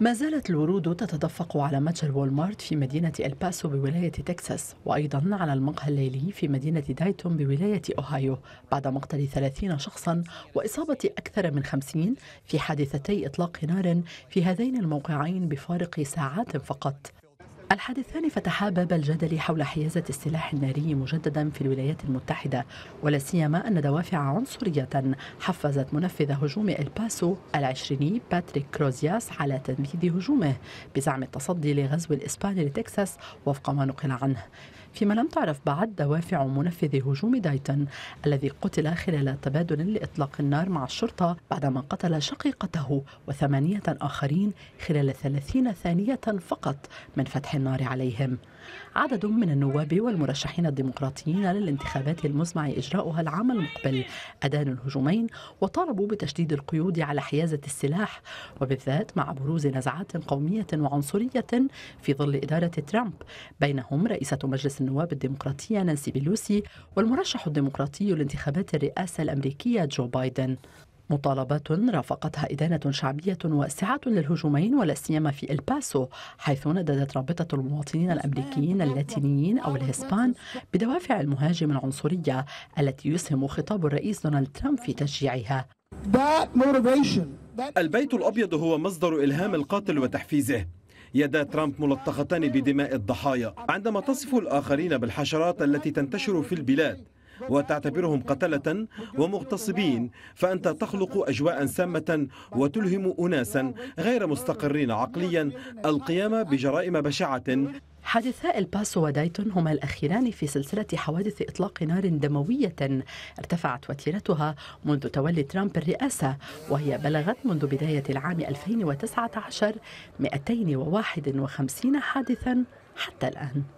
ما زالت الورود تتدفق على متجر مارت في مدينة الباسو بولاية تكساس وأيضا على المقهى الليلي في مدينة دايتون بولاية أوهايو بعد مقتل 30 شخصا وإصابة أكثر من 50 في حادثتي إطلاق نار في هذين الموقعين بفارق ساعات فقط الحادثان فتحا باب الجدل حول حيازة السلاح الناري مجددا في الولايات المتحدة ولا سيما أن دوافع عنصرية حفزت منفذ هجوم الباسو العشريني باتريك كروزياس على تنفيذ هجومه بزعم التصدي لغزو الاسبان لتكساس وفق ما نقل عنه فيما لم تعرف بعد دوافع منفذ هجوم دايتن الذي قتل خلال تبادل لإطلاق النار مع الشرطة بعدما قتل شقيقته وثمانية آخرين خلال ثلاثين ثانية فقط من فتح النار عليهم عدد من النواب والمرشحين الديمقراطيين للانتخابات المزمع إجراؤها العام المقبل أدانوا الهجومين وطالبوا بتشديد القيود على حيازة السلاح وبالذات مع بروز نزعات قومية وعنصرية في ظل إدارة ترامب بينهم رئيسة مجلس النواب الديمقراطية نانسي بيلوسي والمرشح الديمقراطي لانتخابات الرئاسة الأمريكية جو بايدن مطالبات رافقتها إدانة شعبية واسعة للهجومين ولا سيما في الباسو حيث نددت رابطة المواطنين الأمريكيين اللاتينيين أو الهسبان بدوافع المهاجم العنصرية التي يسهم خطاب الرئيس دونالد ترامب في تشجيعها البيت الأبيض هو مصدر إلهام القاتل وتحفيزه يدا ترامب ملطختان بدماء الضحايا عندما تصف الآخرين بالحشرات التي تنتشر في البلاد وتعتبرهم قتلة ومغتصبين فأنت تخلق أجواء سامة وتلهم أناسا غير مستقرين عقليا القيام بجرائم بشعة حادثا الباسو ودايتون هما الأخيران في سلسلة حوادث إطلاق نار دموية ارتفعت وتيرتها منذ تولي ترامب الرئاسة وهي بلغت منذ بداية العام 2019 251 حادثا حتى الآن